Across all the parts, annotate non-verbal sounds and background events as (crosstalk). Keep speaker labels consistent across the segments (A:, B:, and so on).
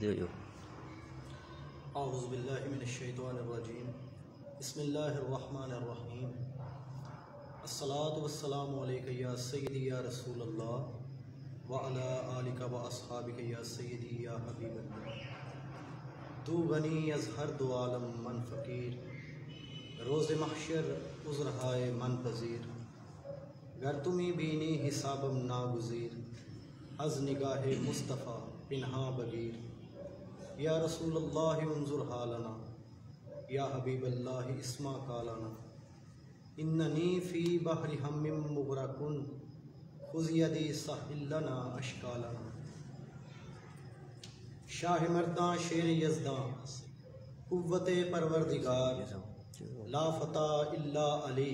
A: दे
B: अज़बिल्लाशैतरजीम बसमीम असलातलमैकया सैदी या रसूल वाला आलिका व असहाबिकया सैदी या हबीब तू गनी अजहर दो आलम मन फ़कीर रोज़ महशर उजरहाय मन पजीर गर तुम्हें बीनी हिसाबम नागुजीर अज निगाह मुस्तफ़ा पिन्हा बगीर या रसूल हालना या हबीब अल्लाह इसमा कालाना इन्नी फ़ी बहर हम मुबरकुन खुजियदी सहिलना अशकालाना शाह मर्दा शेर यजदा कुत परवरदिगार ला फ़ता इल्ला अली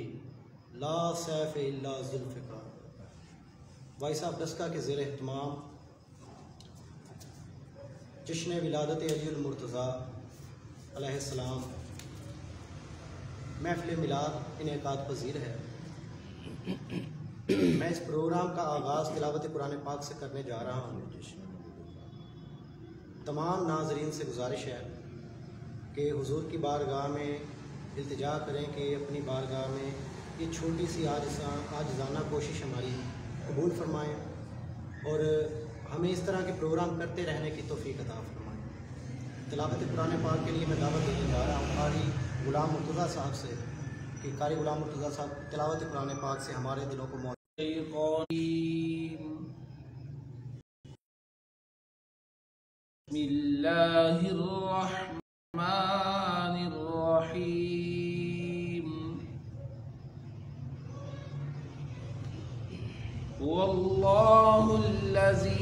B: ला सैफ़ इल्ला जुल्फ़िकार भाई साहब डस्का के ज़ेर अहतमाम जश्न विलादत अलीमरतज़ाम महफिल मिलाद इनका पजीर है मैं इस प्रोग्राम का आगाज़ तिलावत कुरान पाक से करने जा रहा हूँ तमाम नाजरीन से गुजारिश है कि हजूर की बारगाह में इल्तजा करें कि अपनी बारगाह में ये छोटी सी आज जाना कोशिश हमारी कबूल फरमाएँ और हमें इस तरह के प्रोग्राम करते रहने की तोफ़ी अदा फरमाएँ तलावत पुराने पाक के लिए मैं दावत देने जा रहा हूँ कारी गुलाम मुर्तज़ा साहब से कि कारी गुलाम मुर्तज़ा साहब तलावत पुराने पाक से हमारे दिलों को मौत
C: والله الذي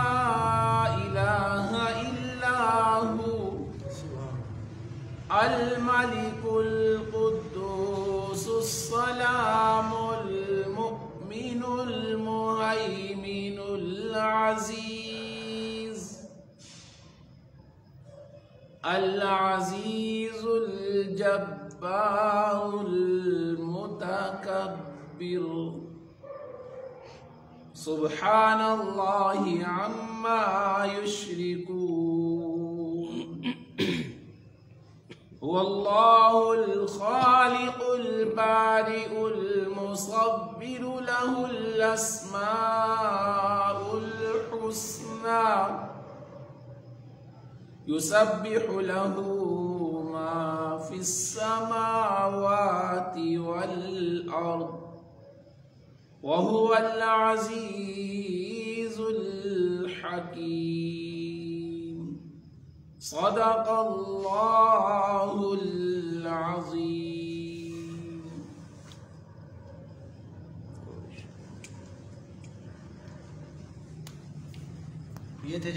C: الملك القدوس السلام المؤمن المهيمن العزيز العزيز الجبار المتكبر سبحان الله عما يشركون هو الله الخالق البارئ المصبر له الأسماء الحسنى يسبح له ما في السماوات والأرض وهو العزيز الحكيم صدق الله العظيم ये थे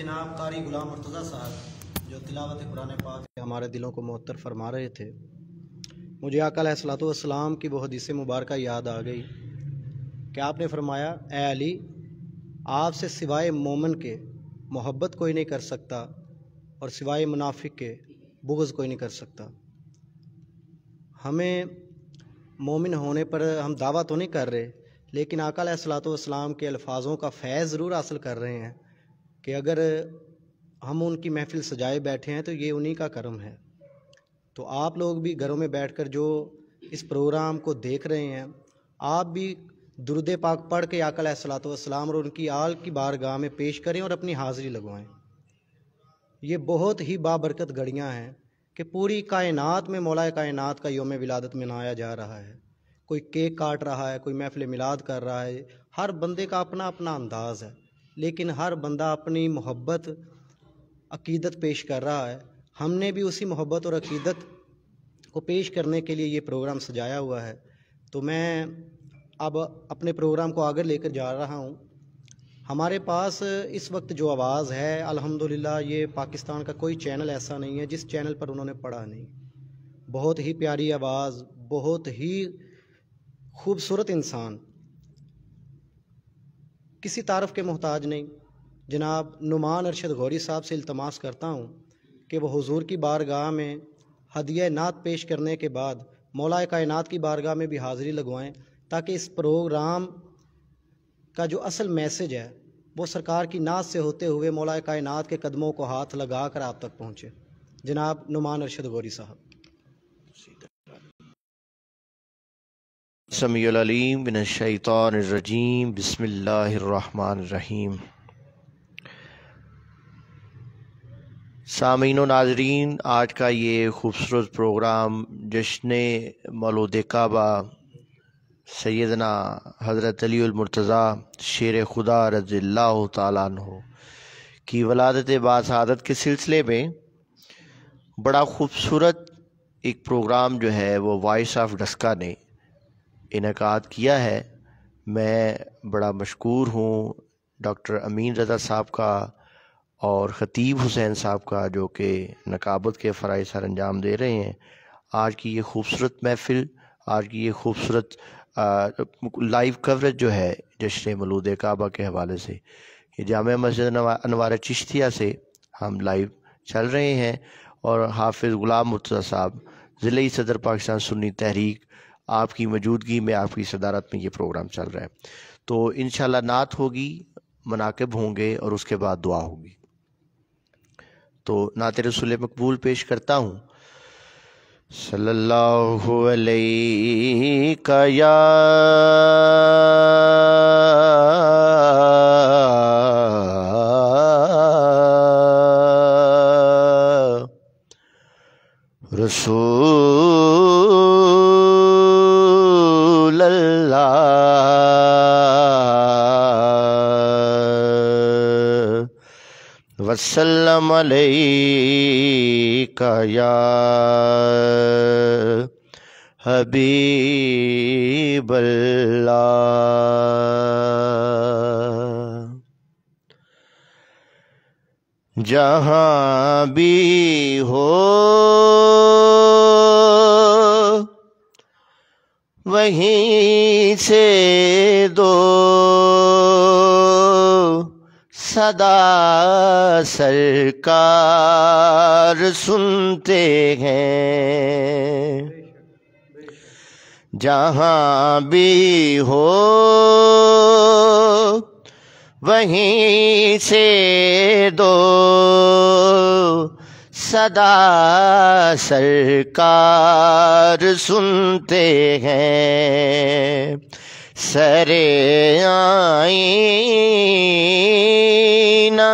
B: जनाब कारी गुलाम मुर्तज़ा साहब जो तिलावत कुरान पाक हमारे दिलों को मअतर फरमा रहे थे मुझे अकल सलातम की वो हदीस मुबारक याद आ गई कि आपने फरमाया ए अली आपसे सिवाय मोमन के मोहब्बत कोई नहीं कर सकता और सिवाय मुनाफिक के बुगज़ कोई नहीं कर सकता हमें मोमिन होने पर हम दावा तो नहीं कर रहे लेकिन आकल सलातम के अल्फाजों का फ़ैज़ ज़रूर हासिल कर रहे हैं कि अगर हम उनकी महफिल सजाए बैठे हैं तो ये उन्हीं का कर्म है तो आप लोग भी घरों में बैठकर जो इस प्रोग्राम को देख रहे हैं आप भी दुरुद पाक पढ़ के आकल सलातम और उनकी आल की बारगाह में पेश करें और अपनी हाज़िरी लगवाएँ ये बहुत ही बाबरकत घड़ियाँ हैं कि पूरी कायनात में मौलाए कायनात का योम विलादत मनाया जा रहा है कोई केक काट रहा है कोई महफिल मिलाद कर रहा है हर बंदे का अपना अपना अंदाज़ है लेकिन हर बंदा अपनी मोहब्बत अकीदत पेश कर रहा है हमने भी उसी मोहब्बत और अकीदत को पेश करने के लिए ये प्रोग्राम सजाया हुआ है तो मैं अब अपने प्रोग्राम को आगे लेकर जा रहा हूँ हमारे पास इस वक्त जो आवाज़ है अल्हम्दुलिल्लाह ये पाकिस्तान का कोई चैनल ऐसा नहीं है जिस चैनल पर उन्होंने पढ़ा नहीं बहुत ही प्यारी आवाज़ बहुत ही खूबसूरत इंसान किसी तारफ़ के मोहताज नहीं जनाब नुमान अरशद गौरी साहब से इल्तमास करता हूँ कि वह हुजूर की बारगाह में हदय नात पेश करने के बाद मौलाए कायनात की बारगाह में भी हाज़िरी लगवाएँ ताकि इस प्रोग्राम का जो असल मैसेज है वो सरकार की नात से होते हुए मौला कायन के कदमों को हाथ लगा कर आप तक पहुँचे जनाब नुमान अरशद गौरी साहब
A: समीम बिनशैतरजीम बसमीम सामीन नाजरीन आज का ये खूबसूरत प्रोग्राम जश्न मलोद काबा सैदना हज़रत अलीमरतज़ा शेर खुदा रज़ील्ला हो की वलादत बासदत के सिलसिले में बड़ा ख़ूबसूरत एक प्रोग्राम जो है वो वॉइस ऑफ डस्का ने इनका किया है मैं बड़ा मशहूर हूँ डॉक्टर अमीन रज़ा साहब का और ख़तीब हुसैन साहब का जो कि नकाबत के फ़राज़ सर अंजाम दे रहे हैं आज की ये खूबसूरत महफ़िल आज की ये खूबसूरत लाइव कवरेज जो है जश्न मलूद काबा के हवाले से ये जाम मस्जिद अनवार चिश्तिया से हम लाइव चल रहे हैं और हाफिज़ ग़ुलाम मुर्तज़ा साहब ज़िले सदर पाकिस्तान सुन्नी तहरीक आपकी मौजूदगी में आपकी सदारत में ये प्रोग्राम चल रहा है तो इन नात होगी मनाकब होंगे और उसके बाद दुआ होगी तो नात रसूल मकबूल पेश करता हूँ सल्लल्लाहु अलैहि या रसूल वसल्लम या हबीबल्ला जहाँ भी हो वहीं से दो सदा सरकार सुनते हैं जहाँ भी हो वहीं से दो सदा सरकार सुनते हैं सरे आईना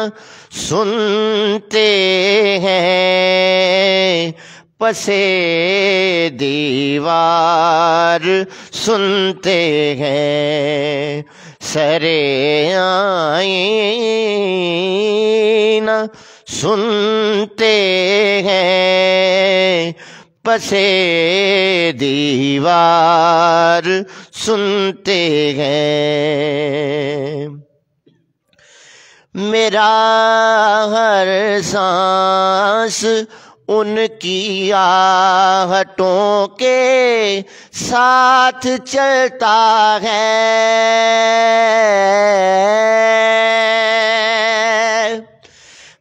A: सुनते हैं पसे दीवार सुनते हैं सरे आईना सुनते हैं पसे दीवार सुनते हैं मेरा हर सांस उनकी आहटों के साथ चलता है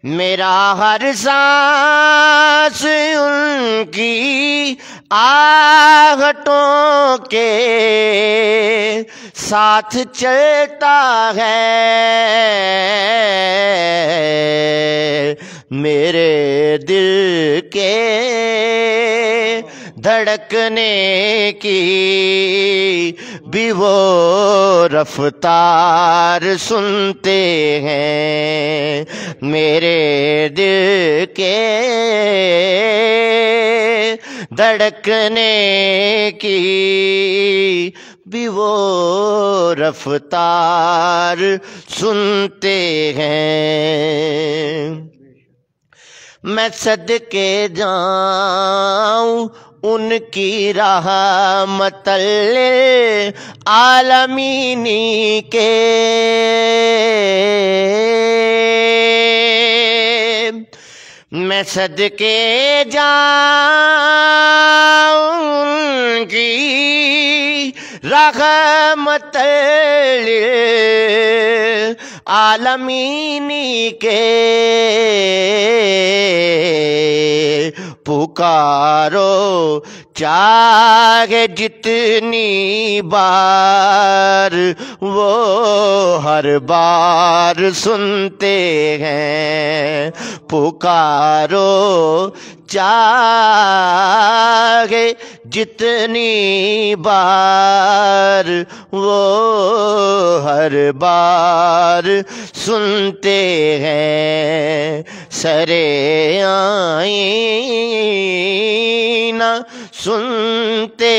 A: मेरा हर सांस उनकी आहटों के साथ चलता है मेरे दिल के धड़कने की भी वो रफ्तार सुनते हैं मेरे दिल के धड़कने की भी वो रफ्तार सुनते हैं मैं सद के जाऊं उनकी राह मतल आलमीनी के मैं के जाऊंगी मतल आलमीनी के पुकारो चाहे जितनी बार वो हर बार सुनते हैं पुकारो चाहे जितनी बार वो हर बार सुनते हैं सरे आई न सुनते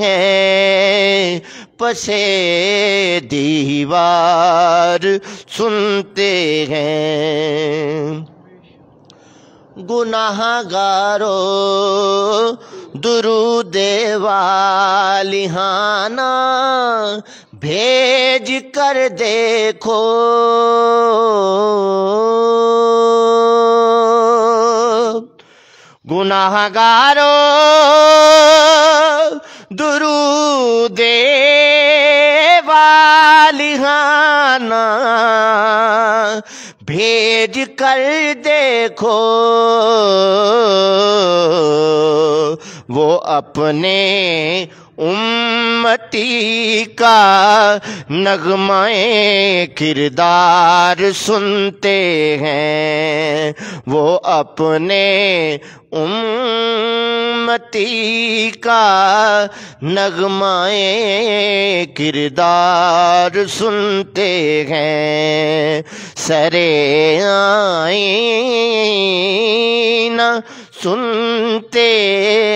A: हैं पसे दीवार सुनते हैं गुनाहगारो दुरुदे वालिहाना भेज कर देखो गुनाहगारो दुरुदे वालिहाना भेज कर देखो वो अपने उम्मती का नगमाए किरदार सुनते हैं वो अपने उम्मती का नगमाए किरदार सुनते हैं सरे न सुनते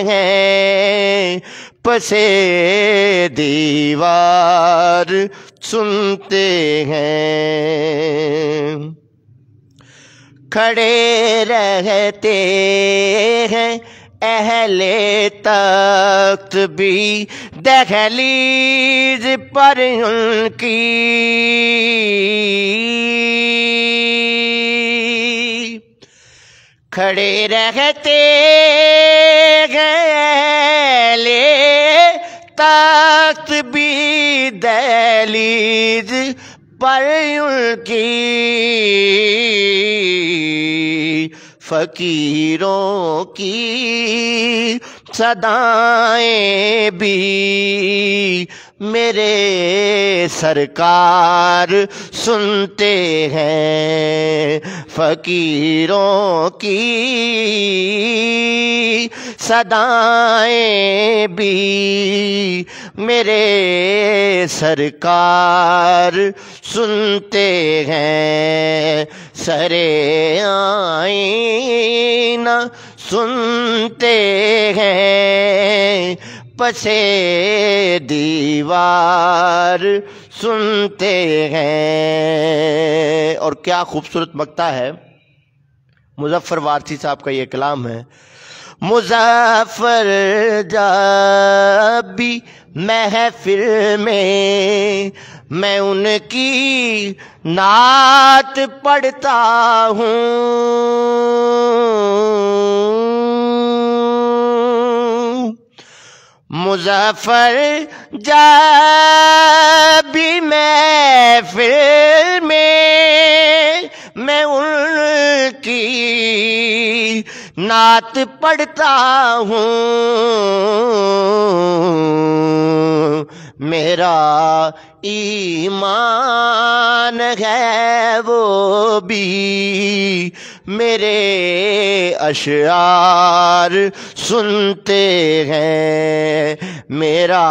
A: हैं रूप से दीवार सुनते हैं खड़े रहते हैं अहले तख्त भी दहलीज पर उनकी खड़े रहते हैं वक्त भी दहलीज पर उनकी फकीरों की सदाएं भी मेरे सरकार सुनते हैं फकीरों की सदाएं भी मेरे सरकार सुनते हैं सरे आईना सुनते हैं पसे दीवार सुनते हैं और क्या खूबसूरत मकता है मुजफ्फर वारसी साहब का ये कलाम है मुजफ्फर जाबी महफिल में मैं उनकी नात पढ़ता हूँ मुजफ्फर जाबी महफिल में मैं उनकी नात पढ़ता हूँ मेरा ईमान है वो भी मेरे अशार सुनते हैं मेरा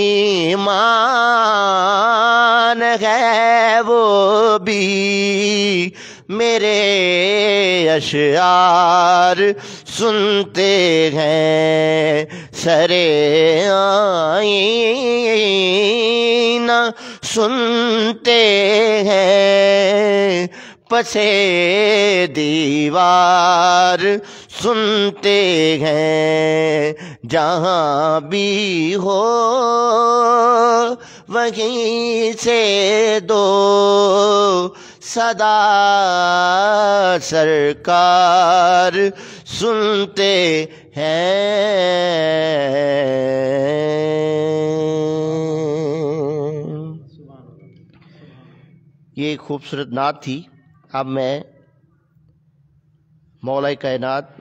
A: ईमान है वो भी मेरे अशार सुनते हैं सरे आईना सुनते हैं पसे दीवार सुनते हैं जहाँ भी हो वहीं से दो सदा सरकार सुनते हैं ये खूबसूरत नात थी अब मैं मौल कायनात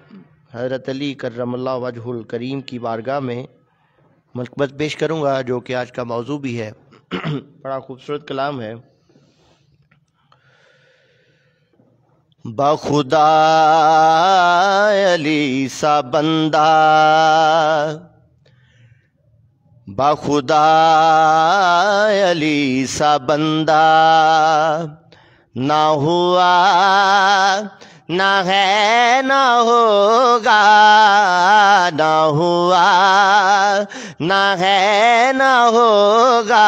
A: हज़रत अली करमल्ला वजहुल करीम की बारगाह में मकबत पेश करूँगा जो कि आज का मौजू भी है (clears throat) बड़ा खूबसूरत कलाम है बखुदा अली सा बंदा बखुदा अली सा बंदा ना हुआ ना है ना होगा ना हुआ ना है ना होगा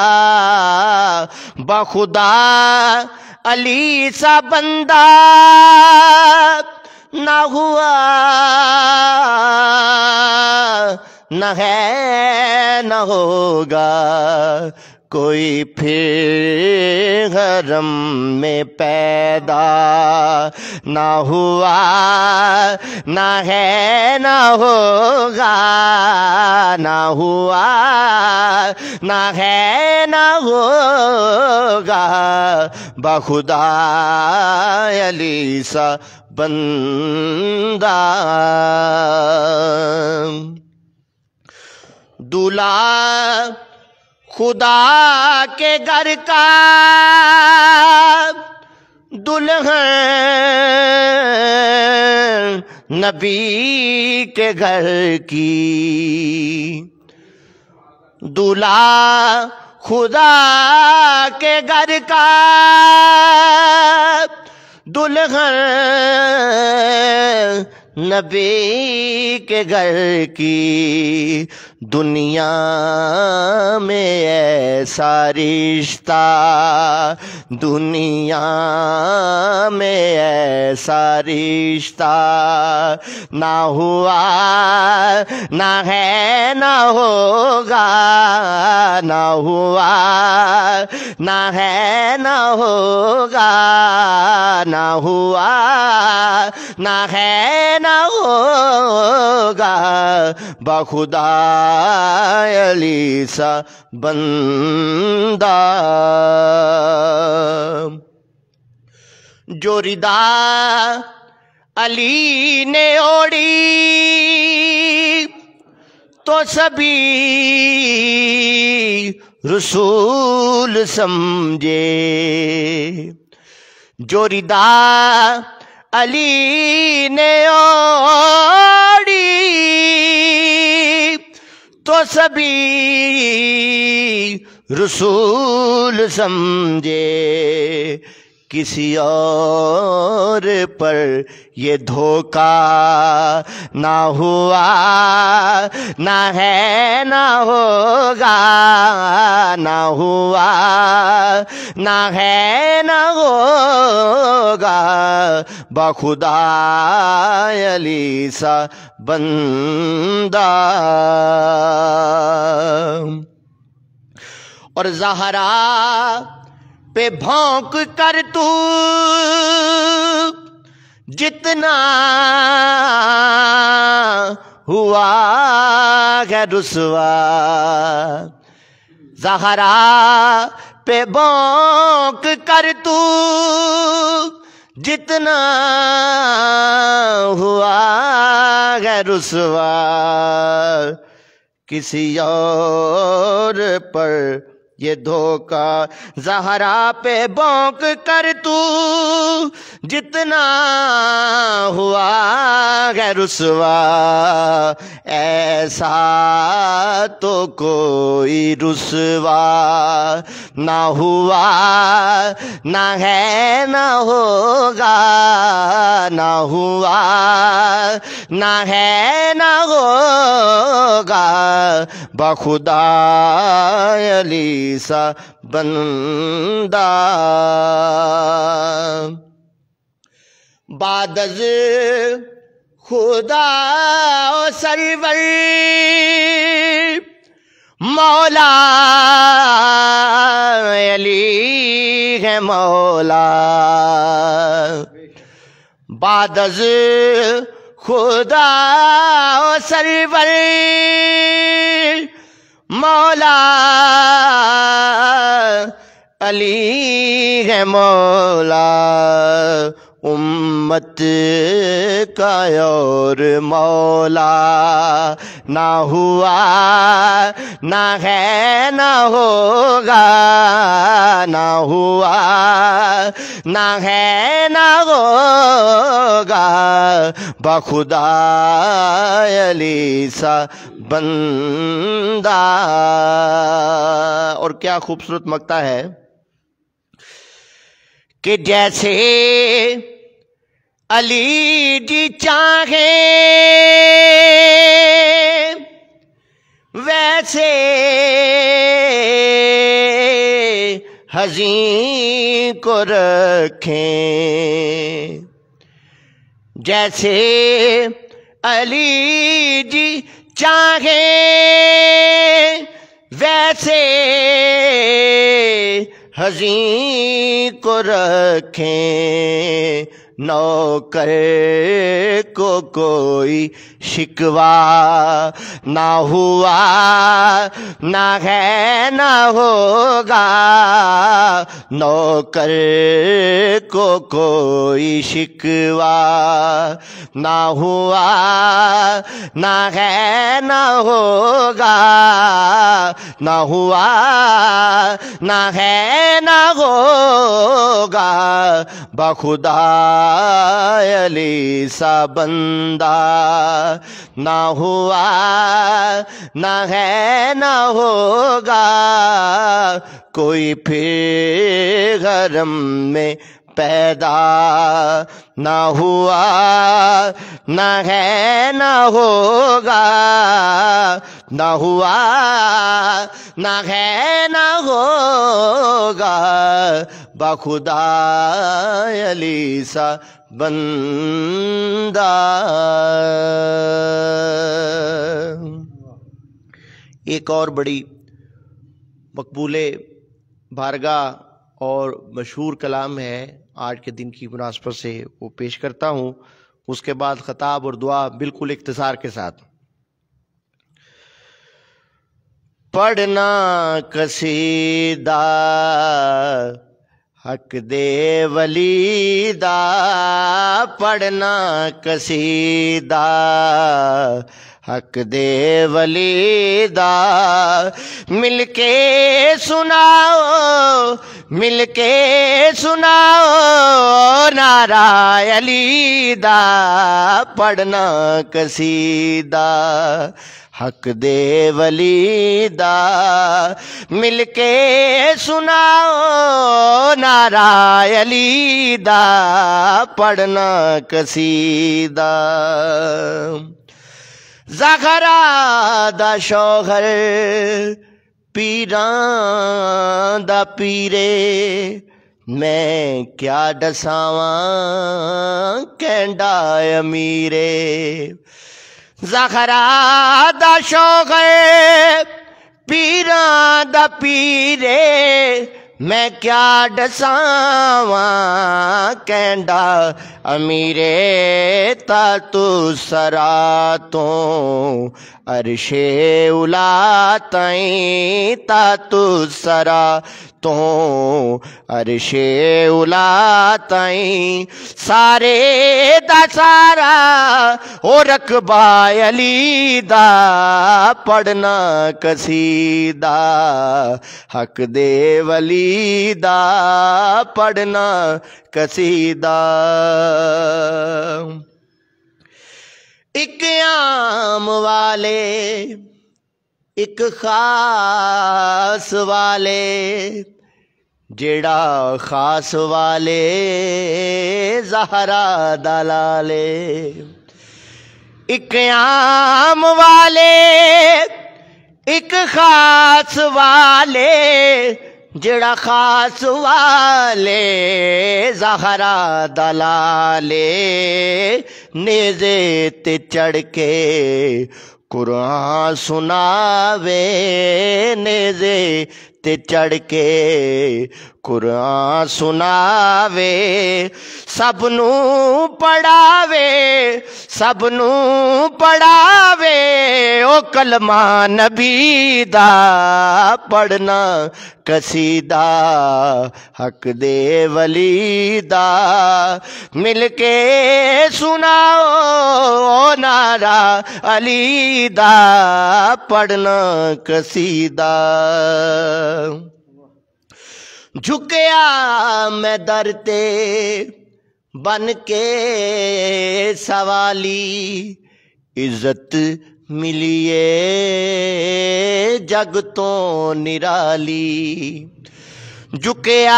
A: बखुदा अली सा बंदा ना हुआ न है न होगा कोई फिर हरम में पैदा ना हुआ ना है ना होगा ना हुआ ना है ना होगा बखुदा अलीसा बंदा दुला खुदा के घर का दुल्हन नबी के घर की दूल्हा खुदा के घर का दुल्हन नबी के घर की दुनिया में ऐसा रिश्ता दुनिया में ऐसा रिश्ता ना हुआ ना है ना होगा ना हुआ ना है ना होगा ना हुआ ना है ना ना होगा बखुदा अली सा बंदा जोरीदा अली ने ओढ़ी तो सभी रसूल समझे जोरीदार अली ने ओड़ी तो सभी रसूल समझे किसी और पर ये धोखा ना हुआ ना है ना होगा ना हुआ ना है ना होगा बखुदा अलीसा सा बंदा और जहरा पे भोंक कर तू जितना हुआ है रुसवा जहरा पे भोंक कर तू जितना हुआ है रुसवा किसी और पर ये धोखा जहरा पे बोंक कर तू जितना हुआ है रुसवा ऐसा तो कोई रुसवा ना हुआ ना है ना होगा ना हुआ ना है ना होगा बखुदा अली सा बंदा बादज खुदा सरवर मौला अली है मौला बादज खुदा सरवर मौला अली है मौला उम्मत का और मौला ना हुआ ना है ना होगा ना हुआ ना है ना होगा बखुदा अलीसा बंदा और क्या खूबसूरत मकता है कि जैसे अली जी चाहे वैसे हजी को रखें जैसे अली जी चाहे वैसे हजी को रखें नौकरे को कोई शिकवा ना हुआ ना है ना होगा नौकरे को कोई शिकवा ना हुआ ना है ना होगा ना हुआ ना है ना होगा बखुदा अली सा बंदा ना हुआ ना है ना होगा कोई फिर गरम में पैदा ना हुआ ना है ना होगा ना हुआ ना है ना होगा बखुदा अलीसा बंदा एक और बड़ी मकबूल बारगा और मशहूर कलाम है आज के दिन की मुनासबत से वो पेश करता हूँ उसके बाद ख़ताब और दुआ बिल्कुल इख्तसार के साथ पढ़ना कसीदा हक दे वलीदा पढ़ना कसीदा हक दे वलीदा मिलके सुनाओ मिलके सुनाओ नारायलीदा पढ़ना कसीदा हक दे वलीदा मिलके सुनाओ नारायलीदा पढ़ना कसीदा जखरा दा शोहर पीरां पीरे मैं क्या दसावां कैंडा अमीरे जखरा दा शोहर पीरां पीरे मैं क्या डसावा कैंडा अमीरे ता तू सरा तो अरशे उला तई तातु सरा तो अरशे उला तई सारे ओ रखबा अली दा पढ़ना कसीदा हक दे दा पढ़ना कसीदा एक आम वाले एक खास वाले जेड़ा खास वाले जहरा दलाले एक आम वाले एक खास वाले जड़ा खास वाले जहरा दलाले नेजे ते चढ़ के कुरान सुनावे नेजे ते चढ़ के कुरान सुनावे सबनू पढ़ावे सबनू पढ़ावे ओ कलमा नबी दा पढ़ना कसीदा हक दे वलीदा मिलके सुनाओ ओ नारा अलीदा पढ़ना कसीदा झुकया गया मैं डरते बन के सवाली इज्जत मिलिए जग तो निराली झुकया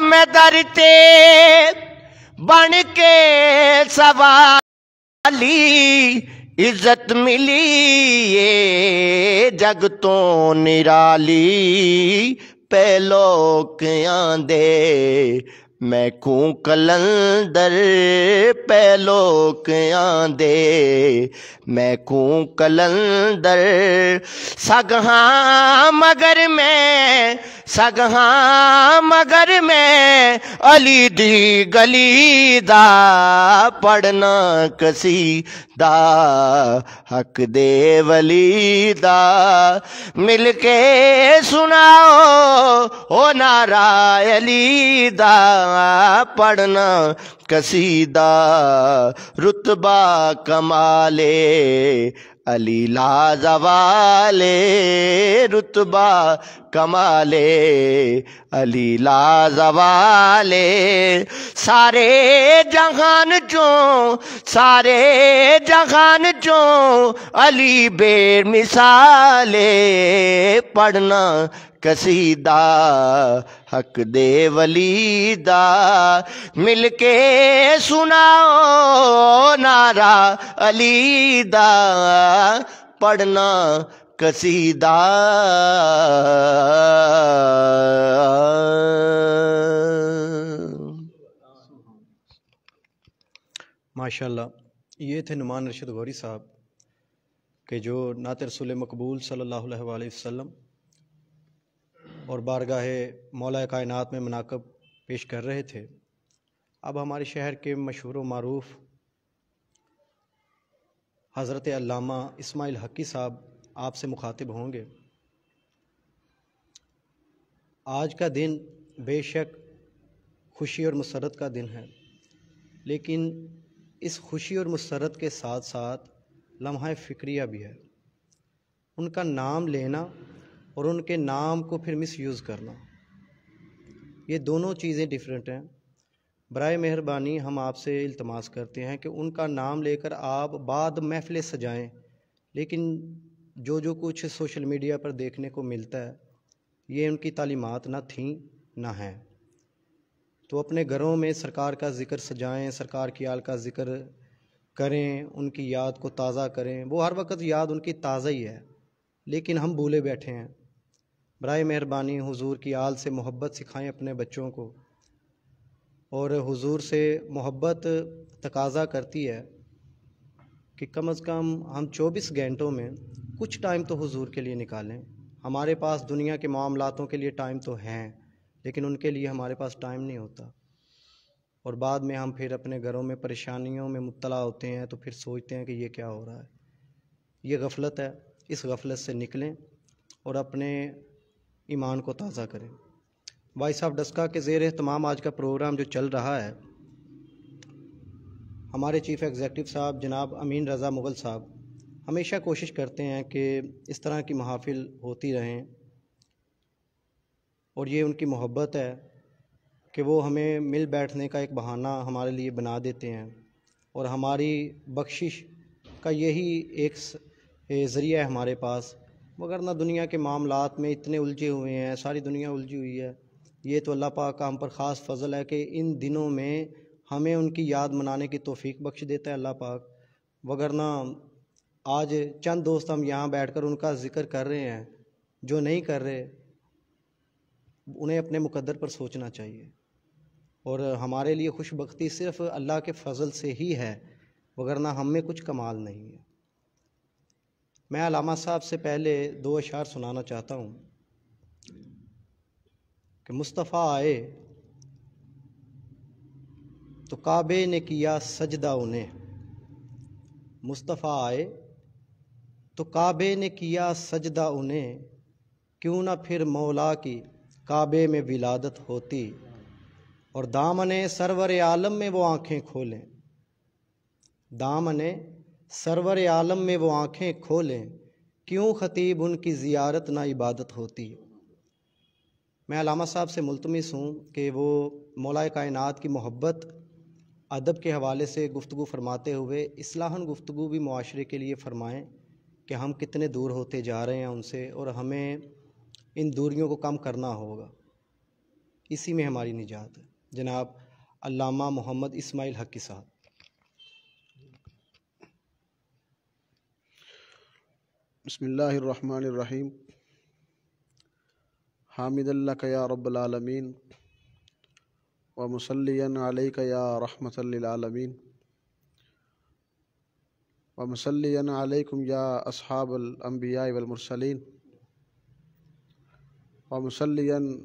A: मैं दर ते बन के सवाली इज्जत मिली ये जग तो निराली पहलो दे मैकू कलंदर पैलोक आंदे मैकू कलंदर सगहा मगर मैं सगहा मगर में अली दी गली दा पढ़ना कसी दा हक दे वली दा मिल के सुनाओ ओ नारा अली दा पढ़ना कसीदा रुतबा कमाले अली लाजवाले रुतबा कमाले अली लाजवाले सारे जहान जो सारे जहान जो अली बेर मिसाले पढ़ना कसीदा हक दे वलीदा मिलके सुनाओ नारा अलीदा पढ़ना कसीदा
B: माशाल्लाह ये थे नुमान रशद गौरी साहब के जो नात रसूल मकबूल सल्लल्लाहु अलैहि वसल्लम और बारगाह मौला कायनात में मनाकब पेश कर रहे थे अब हमारे शहर के मशहूर मरूफ हज़रत अल्लामा इस्माइल हकी साहब आपसे मुखातिब होंगे आज का दिन बेशक खुशी और मसरत का दिन है लेकिन इस खुशी और मसरत के साथ साथ लम्हा फ़िक्रिया भी है उनका नाम लेना और उनके नाम को फिर मिस यूज़ करना ये दोनों चीज़ें डिफरेंट हैं बर मेहरबानी हम आपसे इल्तमास करते हैं कि उनका नाम लेकर आप बाद महफ़िलें सजाएं लेकिन जो जो कुछ सोशल मीडिया पर देखने को मिलता है ये उनकी तालीमत ना थी ना हैं तो अपने घरों में सरकार का ज़िक्र सजाएं सरकार की आल का ज़िक्र करें उनकी याद को ताज़ा करें वो हर वक्त याद उनकी ताज़ा ही है लेकिन हम भूले बैठे हैं बर मेहरबानी हुजूर की आल से मोहब्बत सिखाएं अपने बच्चों को और हुजूर से मोहब्बत तकाजा करती है कि कम अज़ कम हम 24 घंटों में कुछ टाइम तो हुजूर के लिए निकालें हमारे पास दुनिया के मामलों के लिए टाइम तो हैं लेकिन उनके लिए हमारे पास टाइम नहीं होता और बाद में हम फिर अपने घरों में परेशानियों में मुबला होते हैं तो फिर सोचते हैं कि ये क्या हो रहा है ये गफलत है इस गफलत से निकलें और अपने ईमान को ताज़ा करें भाई साहब डस्का के ज़ेर तमाम आज का प्रोग्राम जो चल रहा है हमारे चीफ़ एग्ज़ेक्टिव साहब जनाब अमीन रज़ा मुग़ल साहब हमेशा कोशिश करते हैं कि इस तरह की महाफिल होती रहें और ये उनकी मोहब्बत है कि वो हमें मिल बैठने का एक बहाना हमारे लिए बना देते हैं और हमारी बख्शिश का यही एक ज़रिया है हमारे पास मगर ना दुनिया के मामलों में इतने उलझे हुए हैं सारी दुनिया उलझी हुई है ये तो अल्लाह पाक का हम पर ख़ास फजल है कि इन दिनों में हमें उनकी याद मनाने की तोफ़ी बख्श देता है अल्लाह पाक वगरना आज चंद दोस्त हम यहाँ बैठकर उनका ज़िक्र कर रहे हैं जो नहीं कर रहे उन्हें अपने मुकद्दर पर सोचना चाहिए और हमारे लिए खुशबी सिर्फ अल्लाह के फजल से ही है वगरना हम में कुछ कमाल नहीं है मैं अलामा साहब से पहले दो अशार सुनाना चाहता हूँ कि मुस्तफ़ा आए तो काबे ने किया सजदा उन्हें मुस्तफ़ा आए तो काबे ने किया सजदा उन्हें क्यों ना फिर मौला की काबे में विलादत होती और दामन सरवर आलम में वो आँखें खोलें दामन सरवर आलम में वो आँखें खोलें क्यों ख़तीब उनकी ज़ियारत ना इबादत होती मैं अलामा साहब से मुलतमस हूँ कि वो मौलाए कायनात की मोहब्बत अदब के हवाले से गुफ्तु फरमाते हुए असलाहन गुफ्तु भी माशरे के लिए फ़रमाएँ कि हम कितने दूर होते जा रहे हैं उनसे और हमें इन दूरियों को कम करना होगा इसी में हमारी निजात है जनाब
D: अल्लामा मोहम्मद इस्माइल हक के साथ बसमीम हामिदल्ला क्या रबालमीन ومصليا عليك يا رحمة للعالمين ومصليا عليكم يا أصحاب الأنبياء والمرسلين ومصليا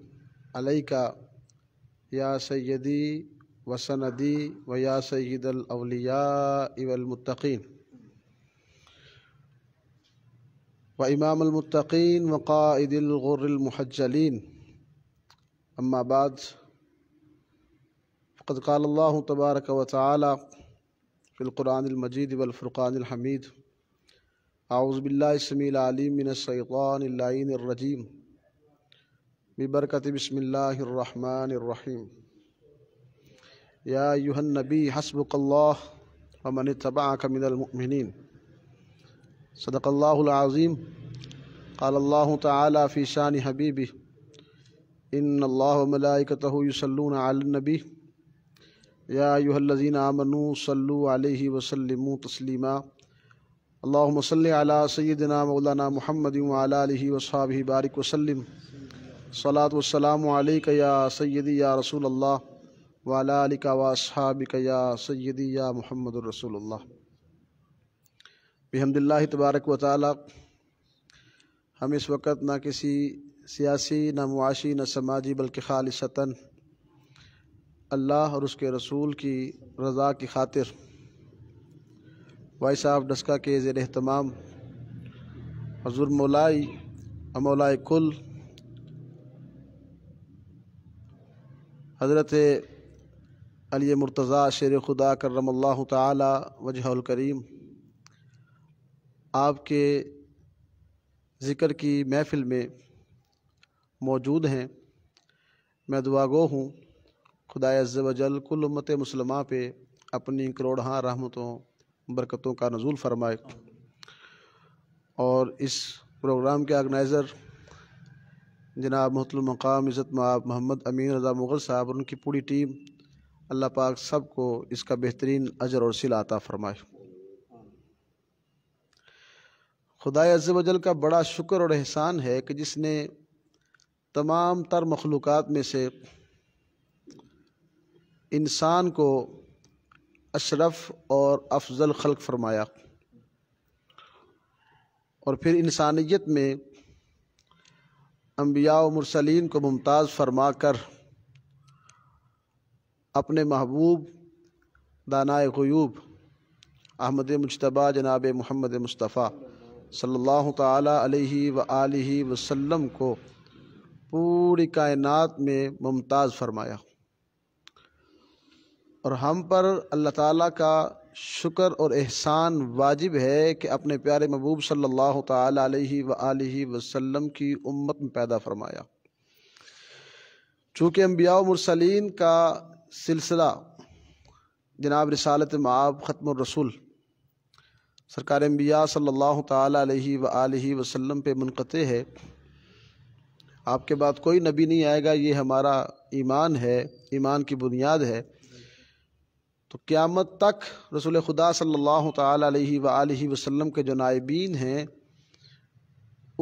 D: عليك يا سيدي وسندي ويا سيد الأولياء والمتقين وإمام المتقين وقائد الغر المحجلين أما بعد قد قال الله تبارك وتعالى في القرآن المجيد والفرقان الحميد أعوذ بالله السميع العليم من الشيطان اللعين الرجيم ببركة بسم الله الرحمن الرحيم يا أيها النبي حسبك الله ومن اتبعك من المؤمنين صدق الله العظيم قال الله تعالى في شان حبيبه إن الله وملائكته يصلون على النبي याहल्लिन आमनु सल्लु अलैहि वसल्लम तस्लीमा अल्लाहुम सल्लि अला सय्यिदिना मौलाना मुहम्मद व अला आलिहि व सहाबिहि बारिक वसल्लम सलात वसलाम अलैक या सय्यदी या रसूल अल्लाह व अला आलिका व असहाबिक या सय्यदी या मुहम्मद रसूल अल्लाह बिहमदिल्लाह तबारक व ताला हम इस वक्त ना किसी सियासी ना मुआशी ना समाजी बल्कि खालिशता अल्लाह और उसके रसूल की रज़ा की खातिर वाई साहब डस्का के जेर अहतमाम हजूर मौलाई मौलाए कुल हज़रत अली मुर्तज़ा शेर खुदा करम अल्लाह करीम आपके ज़िक्र की महफ़िल में मौजूद हैं मैं दुआगो हूँ खुदा वजल कुल उम्मत मुसलमा पे अपनी करोड़ा रहमतों बरकतों का नजूल फरमाए और इस प्रोग्राम के आर्गनाइज़र जनाब मकाम इज़्ज़त माब मोहम्मद अमीन रजा मुग़ल साहब और उनकी पूरी टीम अल्लाह पाक सब को इसका बेहतरीन अजर और सिला आता फरमाए खुदा वजल का बड़ा शुक्र और एहसान है कि जिसने तमाम तर मखलूक़ात में से इंसान को अशरफ और अफजल खल्क फरमाया और फिर इंसानियत में अम्बिया मुरसलिन को मुमताज़ फरमा कर अपने महबूब दानाए गयूब अहमद मुशतबा जनाब मोहम्मद मुस्तफ़ा सल्लल्लाहु ताला अलैहि व आलिहि वसल्लम को पूरी कायनात में मुमताज़ फरमाया और हम पर अल्लाह ताला का शुक्र और एहसान वाजिब है कि अपने प्यारे महबूब सल्लल्लाहु अलैहि सल्ला वसल्लम की उम्मत में पैदा फरमाया चूँकि अम्बिया मुरसलीन का सिलसिला जनाब रसालत माब ख़त्म रसूल सरकार अम्बिया सल्लल्लाहु अलैहि वसल्लम पे मुनक़ है आपके बाद कोई नबी नहीं आएगा ये हमारा ईमान है ईमान की बुनियाद है तो क़्यामत तक रसूल खुदा सल्लल्लाहु अलैहि वसल्लम के जो नायबीन हैं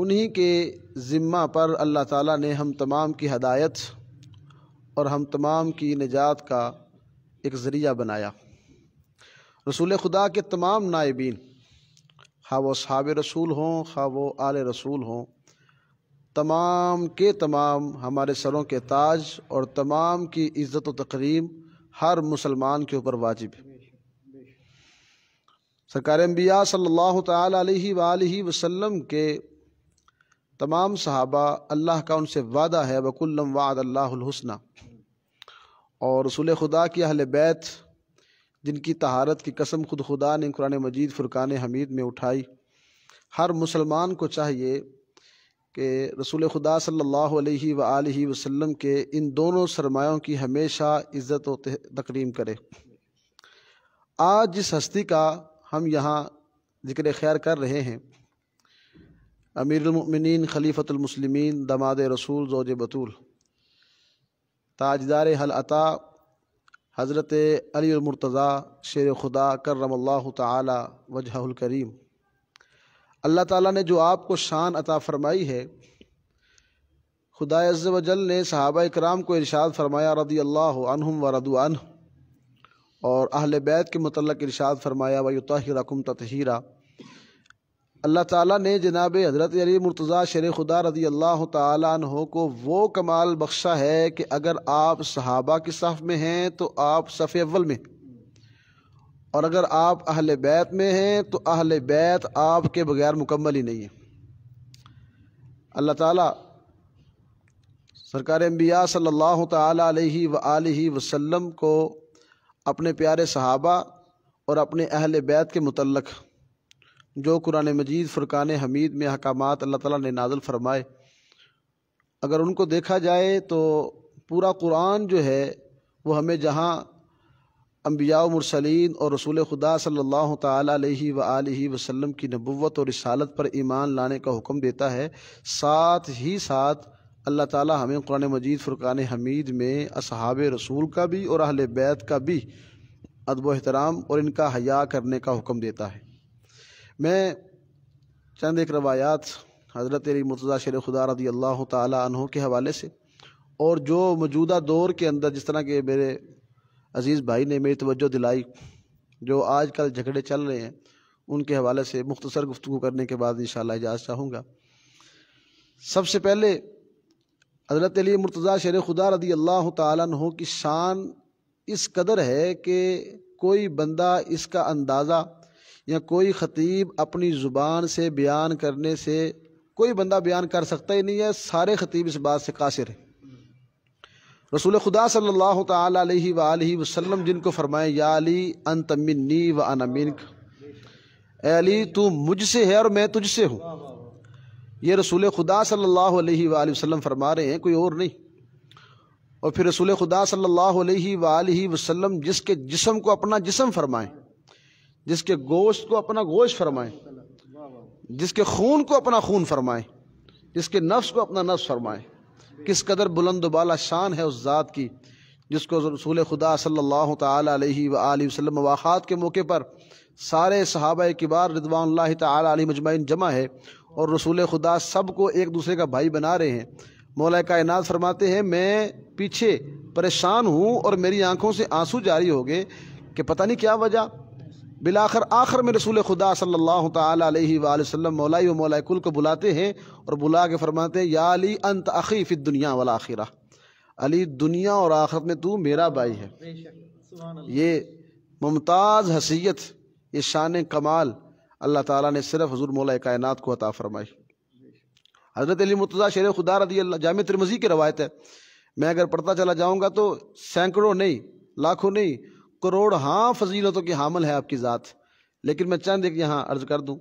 D: उन्हीं के ज़िम्मा पर अल्लाह ताला ने हम तमाम की हदायत और हम तमाम की निजात का एक ज़रिया बनाया रसूल खुदा के तमाम नायबीन खा वो सहाब रसूल हों खा वो आल रसूल हों तमाम के तमाम हमारे सरों के ताज और तमाम की इज़्ज़त व तकरीम हर मुसलमान के ऊपर वाजिब है सरकार अम्बिया सल्लल्लाहु अलैहि वसल्लम के तमाम सहाबा अल्लाह का उनसे वादा है वकुल्लम वाद अल्लाहसना और रसूल खुदा की अहल बैत जिनकी तहारत की कसम खुद खुदा ने कुरान मजीद फ़ुरक़ान हमीद में उठाई हर मुसलमान को चाहिए कि रसूल खुदा सल्लल्लाहु अलैहि अलैहि वसल्लम के इन दोनों सरमायों की हमेशा इज़्ज़त और तकरीम करे आज जिस हस्ती का हम यहाँ जिक्र खैर कर रहे हैं अमीरमिन खलीफ़तमसलिमिन दमाद रसूल जोज बतूल ताजदार हल अता हज़रत अली मुर्तज़ा शेर खुदा करम अल्लाह करीम अल्लाह ताला ने जो आपको शान अता फरमाई है खुदा अज़ वजल ने सहाबा इकराम को इरशाद फरमाया रदी अल्लाह अनहम व रदुआन और अहल बैत के मतलब इरशाद फरमाया वयुताहिरकुम ततहीरा अल्लाह ताला ने जनाब हज़रत अली मुर्तज़ा शेर खुदा रदी अल्लाह तहों को वो कमाल बख्शा है कि अगर आप सहाबा के सफ़ में हैं तो आप सफ़ अव्वल में और अगर आप अहल बैत में हैं तो अहल बैत आपके बगैर मुकम्मल ही नहीं है अल्लाह ताला सरकार अम्बिया सल्लल्लाहु ताला अलैहि व आलिहि वसल्लम को अपने प्यारे सहाबा और अपने अहल बैत के मुतलक जो कुरान मजीद फ़ुरक़ान हमीद में अहकाम अल्लाह ताला ने नाजल फरमाए अगर उनको देखा जाए तो पूरा कुरान जो है वो हमें जहाँ अम्बिया मुरसलिन और रसूल खुदा सल्लल्लाहु अलैहि अलैहि वसल्लम की नबूवत और रसालत पर ईमान लाने का हुक्म देता है साथ ही साथ अल्लाह ताला हमें कुरान मजीद फ़ुरक़ान हमीद में असहाब रसूल का भी और अहल बैत का भी अदब एहतराम और इनका हया करने का हुक्म देता है मैं चंद एक रवायात हज़रत अली मुर्तज़ा शेर खुदा रदी अल्लाह तहों के हवाले से और जो मौजूदा दौर के अंदर जिस तरह के मेरे अज़ीज़ भाई ने मेरी तवज्जो दिलाई जो आज कल झगड़े चल रहे हैं उनके हवाले से मुख्तसर गुफ्तु करने के बाद इन इजाज़ चाहूँगा सबसे पहले हज़रत अली मुर्तज़ा शेर खुदा रदी अल्लाह तहों की शान इस कदर है कि कोई बंदा इसका अंदाज़ा या कोई ख़तीब अपनी ज़ुबान से बयान करने से कोई बंदा बयान कर सकता ही नहीं है सारे ख़तीब इस बात से कासिर हैं रसूल खुदा सल्लल्लाहु अलैहि वसल्लम जिनको फरमाए या अली अन तमिन्नी व अनमिनक अली तू मुझसे है और मैं तुझसे हूँ ये रसूल खुदा सल्लल्लाहु अलैहि वसल्लम फरमा रहे हैं कोई और नहीं और फिर रसूल खुदा सल्लल्लाहु अलैहि वसल्लम जिसके जिसम को अपना जिसम फरमाएं जिसके गोश्त को अपना गोश्त फरमाएं जिसके खून को अपना खून फरमाएं जिसके नफ्स को अपना नफ्स फरमाएं किस कदर बुलंद बाला शान है उस ज़ात की जिसको रसूल खुदा सल्लल्लाहु अलैहि वसल्लम के मौके पर सारे सहाबा किबार रिदवान ताली मजमाइन जमा है और रसूल खुदा सब को एक दूसरे का भाई बना रहे हैं मौला कायनात फरमाते हैं मैं पीछे परेशान हूँ और मेरी आँखों से आंसू जारी हो गए कि पता नहीं क्या वजह बिलाखर आखिर में रसूल खुदा सल्लल्लाहु अलैहि वसल्लम मौलाई व मौलाए कुल को बुलाते हैं और बुला के फरमाते हैं या अली अंत अखी फित दुनिया वाला आखिरा अली दुनिया और आखिरत में तू मेरा भाई है ये मुमताज़ हसीयत ये शान कमाल अल्लाह ताला ने सिर्फ हजूर मौलाए कायनत को अता फरमाई हज़रत अली मुतज़ा शेर खुदा रदी अल्लाह जाम तिरमजी की रवायत है मैं अगर पढ़ता चला जाऊँगा तो सैकड़ों नहीं लाखों नहीं करोड़ हाँ फजीलतों की हामल है आपकी ज़ात लेकिन मैं चंद एक यहाँ अर्ज कर दूँ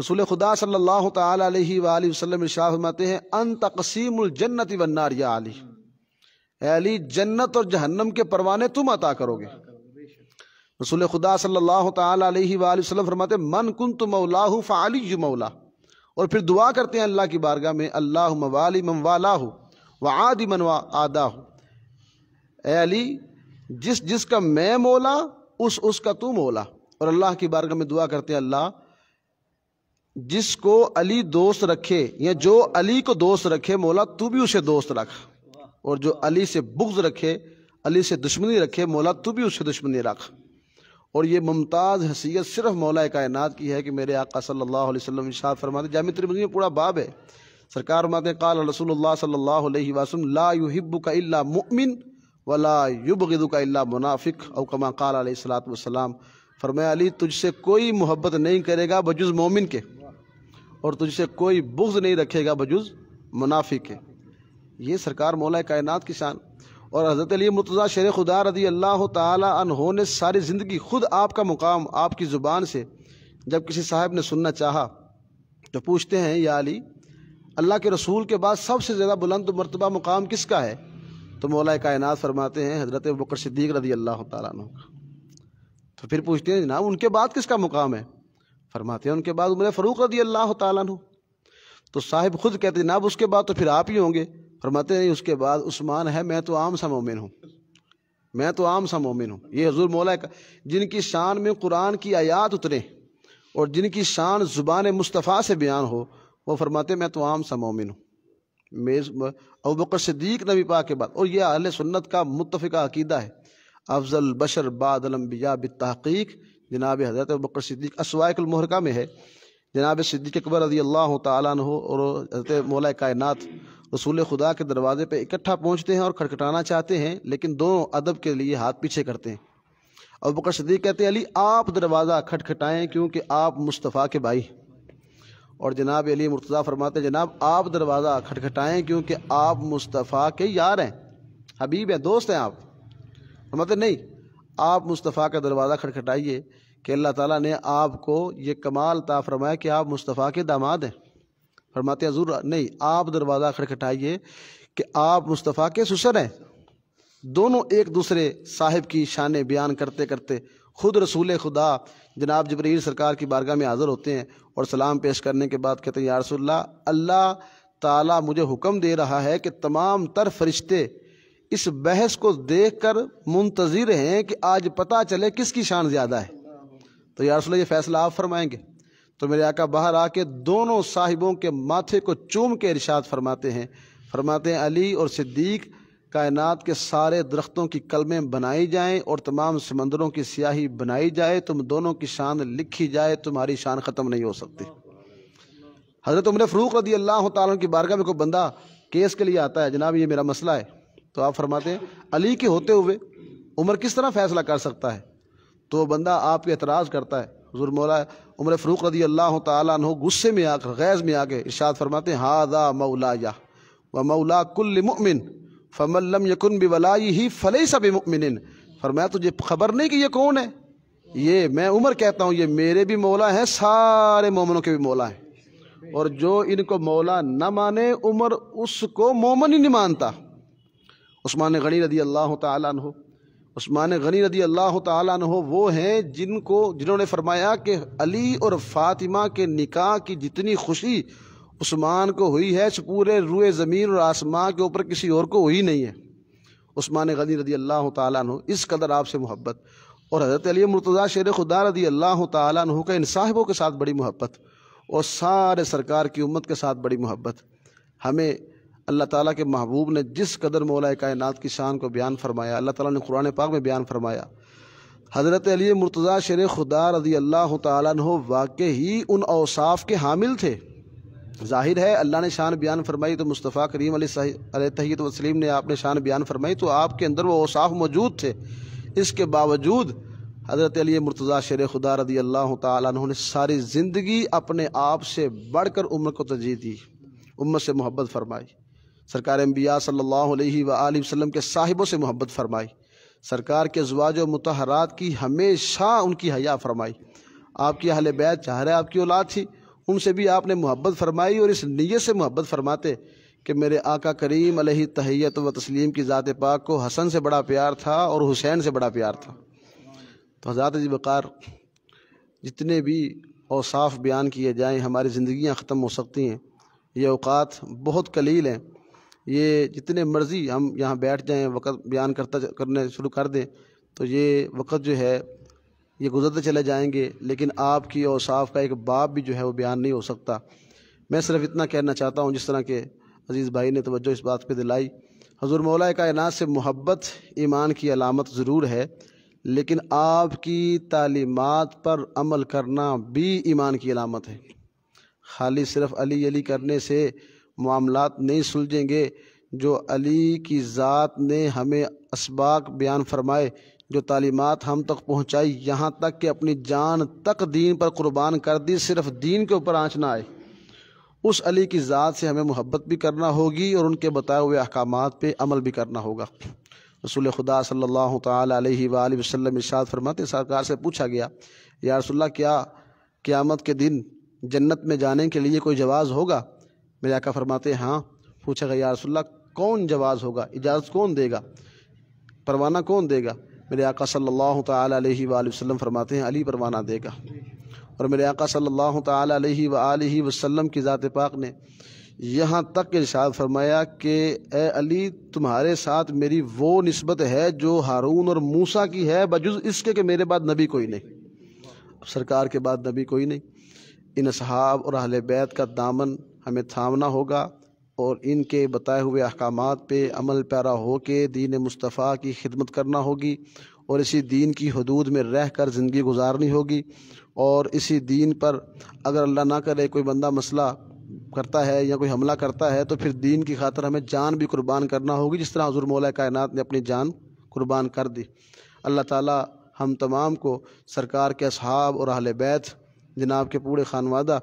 D: रसूल खुदा सल्लल्लाहु अलैहि वसल्लम इरशाद फरमाते हैं अन तकसीमुल जन्नत वन्नार या अली अली जन्नत और जहन्नम के परवाने तुम अता करोगे रसूल खुदा सल्लल्लाहु अलैहि वसल्लम फरमाते मन कुन तो मौलाहू फ़ाली मौला और फिर दुआ करते हैं अल्लाह की बारगाह में अल्लाह मवाली मन वाला हो व आदि मन आदा हो अली जिस जिसका मैं मोला उस उसका तू मोला और अल्लाह की बारगाह में दुआ करते हैं अल्लाह जिसको अली दोस्त रखे या जो अली को दोस्त रखे मौला तू भी उसे दोस्त रख और जो अली से बुग्ज रखे अली से दुश्मनी रखे मौला तू भी उसे दुश्मनी रख और ये मुमताज़ हसीयत सिर्फ मौला कायनात की है कि मेरे आका सल्लल्लाहो अलैहि वसल्लम इशाद फरमाते जाम त्रिबनी में पूरा बाब है सरकार माते काल रसूल सल्लल्लाहु अलैहि वसल्लम ला युहिब्बु का इल्ला मुमिन वला युबगद का अल्ला मुनाफिक अवकमा काल सलातम फरमाया अली तुझसे कोई मोहब्बत नहीं करेगा बजुज़ मोमिन के और तुझसे कोई बुग्ज नहीं रखेगा बजुज़ मुनाफिक के ये सरकार मौला कायनात की शान और हज़रत अली मुतज़ा शेर खुदा रदी अल्लाह तहो ने सारी ज़िंदगी खुद आपका मुकाम आपकी ज़ुबान से जब किसी साहब ने सुनना चाहा तो पूछते हैं या अली अल्लाह के रसूल के बाद सबसे ज़्यादा बुलंद मरतबा मुकाम किसका है तो मौला कायनात फरमाते हैं हज़रत बकर सिद्दीक रदी अल्लाह तु का तो फिर पूछते हैं जनाब उनके बाद किसका मुकाम है फरमाते हैं उनके बाद उम्र फ़रूक रदी अल्लाह तु तो साहिब खुद कहते जनाब उसके बाद तो फिर आप ही होंगे फरमाते हैं उसके बाद उस्मान है मैं तो आम सा मोमिन हूँ मैं तो आम सा मोमिन हूँ ये हजूर मौला का जिनकी शान में कुरान की आयात उतरे और जिनकी शान ज़ुबान मुस्तफ़ा से बयान हो वो फरमाते मैं तो आम सा मोमिन हूँ मेज अबूबकर सिद्दीक नबी पा के बाद और यह अल सुन्नत का मुतफ़ अकीदा है अफजल बशर बादलम्बिया बतहक़ीक जनाब हज़रत अबकर सदीक असवाकमहरका में है जनाब सिद्दीक अकबर रजी अल्लाह तन और हज़रत मौला कायनत रसूल खुदा के दरवाज़े पर इकट्ठा पहुँचते हैं और खटखटाना चाहते हैं लेकिन दोनों अदब के लिए हाथ पीछे करते हैं अबूबकर सदीक कहते हैं अली आप दरवाज़ा खटखटाएँ क्योंकि आप मुस्तफ़ा के भाई और जनाब अली मुर्तज़ा फरमाते जनाब आप दरवाज़ा खटखटाएं क्योंकि आप मुस्तफ़ा के यार हैं हबीब हैं दोस्त हैं आप फरमाते मतलब नहीं आप मुस्तफ़ा का दरवाज़ा खटखटाइए कि अल्लाह ताला ने आपको ये कमाल ता फरमाया कि आप मुस्तफ़ा के दामाद हैं फरमाते जरूर नहीं आप दरवाज़ा खटखटाइए कि आप मुस्तफ़ा के सुसर हैं दोनों एक दूसरे साहिब की शान बयान करते करते खुद रसूल खुदा जनाब जबरीर सरकार की बारगाह में हाज़िर होते हैं और सलाम पेश करने के बाद कहते हैं या रसोल्ला अल्लाह ताला मुझे हुक्म दे रहा है कि तमाम तर फरिश्ते इस बहस को देख कर मुंतज़र हैं कि आज पता चले किसकी शान ज़्यादा है तो या रसोल्ला ये फैसला आप फरमाएंगे तो मेरे आका बाहर आके दोनों साहिबों के माथे को चूम के इरशाद फरमाते हैं फरमाते हैं अली और सिद्दीक़ कायनात के सारे दरख्तों की कलमें बनाई जाएं और तमाम समंदरों की स्याही बनाई जाए तुम दोनों की शान लिखी जाए तुम्हारी शान ख़त्म नहीं हो सकती हज़रत उम्र फ़रूक़ रदी अल्लाह तुम की बारगाह में कोई बंदा केस के लिए आता है जनाब ये मेरा मसला है तो आप फरमाते हैं अली के होते हुए उम्र किस तरह फ़ैसला कर सकता है तो वह बंदा आपके एतराज़ करता है हजूर मौला उम्र फ़रूक़ रदी अल्लाह तु गुस्से में आकर गैज़ में आके इर्शाद फरमाते हैं हादा मऊला या व मऊला कुल्ल फ़मल्लम यकुन बिवलाई ही फ़लई सब मुमिन फरमाया तुझे खबर नहीं कि ये कौन है ये मैं उमर कहता हूँ ये मेरे भी मौला हैं सारे मोमनों के भी मौला हैं और जो इनको मौला न माने उमर उसको मोमन ही नहीं मानता उस्मान गनी रदी अल्लाह तु उस्मान गनी रदी अल्लाह तु वो हैं जिनको जिन्होंने फरमाया कि अली और फातिमा के निकाह की जितनी खुशी उस्मान को हुई है पूरे रुए ज़मीन और आसमां के ऊपर किसी और को हुई नहीं है उस्मान गनी रदी अल्लाह तु इस कदर आपसे मोहब्बत और हज़रत अली मुर्तज़ा शेर खुदा रदी अल्लाह तु का इन साहिबों के साथ बड़ी मोहब्बत और सारे सरकार की उम्मत के साथ बड़ी मोहब्बत हमें अल्लाह ताला के महबूब ने जिस कदर मौला कायनात की शान को बयान फरमाया अल्लाह ताला ने कुरान पाक में बयान फरमाया हज़रत अली मुर्तज़ा शेर खुदा रदी अल्लाह तु वाक़ ही उन अवसाफ़ के हामिल थे ज़ाहिर है अल्लाह ने शान बयान फरमाई तो मुस्तफ़ा करीम तहत वसलीम ने आपने शान बयान फरमाई तो आपके अंदर वो औसाफ मौजूद थे इसके बावजूद हज़रत अली मुर्तज़ा शेर खुदा रदी अल्लाह तु ने सारी ज़िंदगी अपने आप से बढ़ कर उम्र को तरजीह दी उम्र से मोहब्बत फरमाई सरकार अम्बिया सल्ला वसम के साहिबों से मोहब्बत फरमाई सरकार के जवाज मतहरात की हमेशा उनकी हया फरमाई आपकी अहल बैत चाह रहे आपकी औलाद थी उनसे भी आपने मोहब्बत फरमाई और इस नीयत से मोहब्बत फरमाते कि मेरे आका करीम अलही तहैत व तस्लीम की ज़ात पाक को हसन से बड़ा प्यार था और हुसैन से बड़ा प्यार था तो हज़ात जी बकार जितने भी औसाफ बयान किए जाएँ हमारी ज़िंदियाँ ख़त्म हो सकती हैं ये अवकात बहुत कलील हैं ये जितने मर्ज़ी हम यहाँ बैठ जाएँ वक़्त बयान करता करने शुरू कर दें तो ये वक़्त जो है ये गुजरते चले जाएंगे लेकिन आपकी साफ़ का एक बाप भी जो है वो बयान नहीं हो सकता मैं सिर्फ इतना कहना चाहता हूँ जिस तरह के अज़ीज़ भाई ने तोज्जो इस बात पर दिलाई हजूर मौला कायनात से मोहब्बत ईमान की अलामत ज़रूर है लेकिन आपकी तालीमत पर अमल करना भी ईमान की अलामत है खाली सिर्फ अली अली करने से मामला नहीं सुलझेंगे जो अली की ज़ात ने हमें इसबाक बयान फरमाए जो तालीमत हम तक पहुँचाई यहाँ तक कि अपनी जान तक दीन पर कुर्बान कर दी सिर्फ दीन के ऊपर आँच ना आए उस अली की ज़ात से हमें मोहब्बत भी करना होगी और उनके बताए हुए अहकाम पर अमल भी करना होगा रसूल खुदा सल्लल्लाहु अलैहि वसल्लम इशाद फरमाते सरकार से पूछा गया या रसोल्ला क्या क़्यामत के दिन जन्नत में जाने के लिए कोई जवाज़ होगा मेरे आका फरमाते हाँ पूछा गया या रसोल्ला कौन जवाज़ होगा इजाज़त कौन देगा परवाना कौन देगा मेरे आका सल्लल्लाहु अलैहि वसल्लम फरमाते हैं अली परवाना देगा और मेरे आका सल्लल्लाहु अलैहि व वसल्लम की ज़ात पाक ने यहाँ तक इरशाद फरमाया कि ए अली तुम्हारे साथ मेरी वो नस्बत है जो हारून और मूसा की है बजुज इसके कि मेरे बाद नबी कोई नहीं सरकार के बाद नबी कोई नहीं इन असहाब और अहल बैत का दामन हमें थामना होगा और इनके बताए हुए अहकाम पे अमल पैरा हो के दीन मुस्तफ़ा की खिदमत करना होगी और इसी दीन की हदूद में रह कर ज़िंदगी गुजारनी होगी और इसी दीन पर अगर अल्लाह ना करे कोई बंदा मसला करता है या कोई हमला करता है तो फिर दीन की खातर हमें जान भी कुर्बान करना होगी जिस तरह हजूर मौला कायनत ने अपनी जान कुर्बान कर दी अल्लाह ताली हम तमाम को सरकार के अहब और अहल बैत जनाब के पूरे खानवादा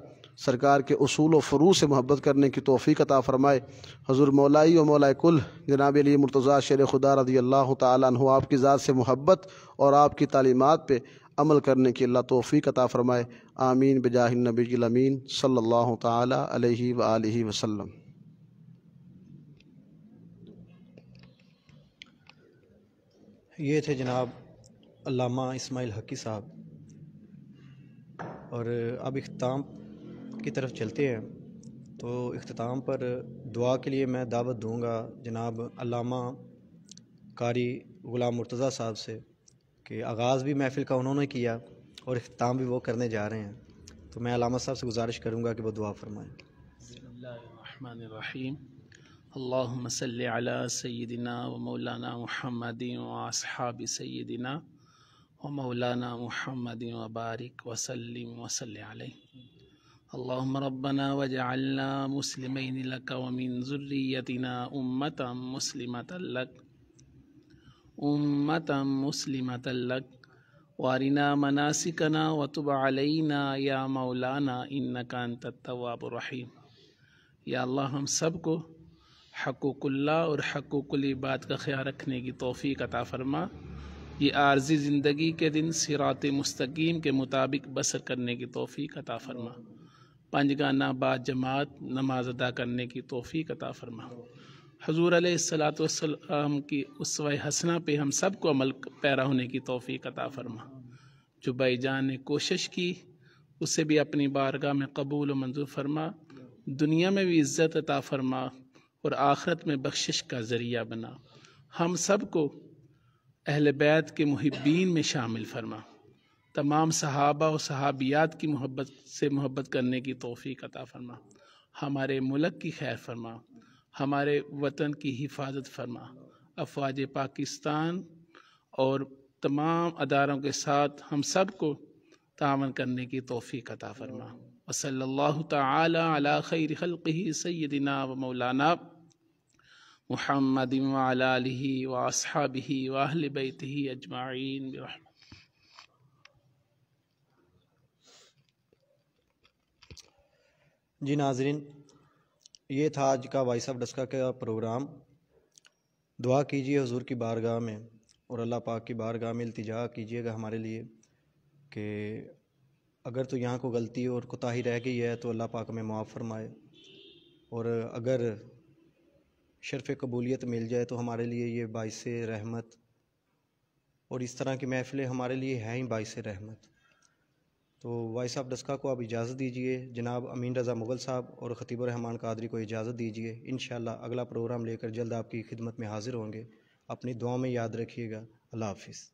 D: सरकार के असूल व फ़रू से मोहब्बत करने की तोफ़ी अता फ़रमाए हज़ुर मौलाई व मौलाए कुल जनाब अली मुर्तज़ा शेर खुदा रदी अल्लाह तु आपकी ज़ात से मोहब्बत और आपकी तालीमत पर अमल करने की अल्लाह तोफ़ी अता फ़रमाए आमीन बजाहिन नबीमीन सल्ला तलि व वसलम
B: ये थे जनाब अल्लामा इस्माइल हकी साहब और अब इख्ताम की तरफ चलते हैं तो अख्ताम पर दुआ के लिए मैं दावत दूँगा जनाब अलामा कारी ग़ुलाम मुर्तज़ा साहब से कि आगाज़ भी महफ़िल का उन्होंने किया और अख्ताम भी वो करने जा रहे हैं तो मैं अलामा साहब से गुजारिश करूँगा कि वह दुआ फ़रमाएँ
E: अल्लाम सैदिना व मौलाना महमदिन वसहाब सैदिना व मौलाना महमदिन बारिक वसलम वसल اللهم ربنا وجعلنا مسلمين لك ومن ذريتنا أمة مسلمة لك أمة مسلمة لك وارنا مناسكنا وتب علينا या मौलाना इन्नका अंत तवाब रहीम या अल्लाह हम सब को हकूक़ल्ला और हकूक़ल बात का ख्याल रखने की तोफ़ी अता फ़रमा ये आर्जी ज़िंदगी के दिन सिरात मस्तकीम के मुताबिक बसर करने की तोफ़ी अता फ़रमा पंजगाना बाद जमात नमाज अदा करने की तोहफ़ी अता फ़रमा हजूर सलाम की उसवा हसना पे हम सब को अमल पैरा होने की तोफ़ी अता फरमा जो जान ने कोशिश की उसे भी अपनी बारगाह में कबूल मंजूर फरमा दुनिया में भी इज़्ज़त अता फरमा और आखरत में बख्शिश का ज़रिया बना हम सब को अहल बैत के मुहब्बीन में शामिल फरमा तमाम सहाबा और सहाबियात की मोहब्बत से मोहब्बत करने की तोफ़ी अता फरमा हमारे मुल्क की खैर फरमा हमारे वतन की हिफाजत फरमा अफवाज पाकिस्तान और तमाम अदारों के साथ हम सब को तावन करने की तोफ़ी अता फरमा वसल्ला तला खैर ही सैदना व मौलाना محمد وعلى آله وأصحابه وأهل بيته أجمعين برحمة
B: जी नाजरीन ये था आज का वॉइस ऑफ डस्का का प्रोग्राम दुआ कीजिए हजूर की बारगाह में और अल्लाह पाक की बारगाह में अल्तजा कीजिएगा हमारे लिए कि अगर तो यहाँ को गलती और कोताही रह गई है तो अल्लाह पाक में मुआफ़ फरमाए और अगर शर्फ़ कबूलियत मिल जाए तो हमारे लिए ये बायस रहमत और इस तरह की महफ़िलें हमारे लिए हैं ही बायस रहमत तो वाइस साहब डस्का को आप इजाज़त दीजिए जनाब अमीन रज़ा मुगल साहब और ख़तीब रहमान कादरी को इजाज़त दीजिए इन अगला प्रोग्राम लेकर जल्द आपकी खिदमत में हाज़िर होंगे अपनी दुआ में याद रखिएगा अल्लाह हाफिज़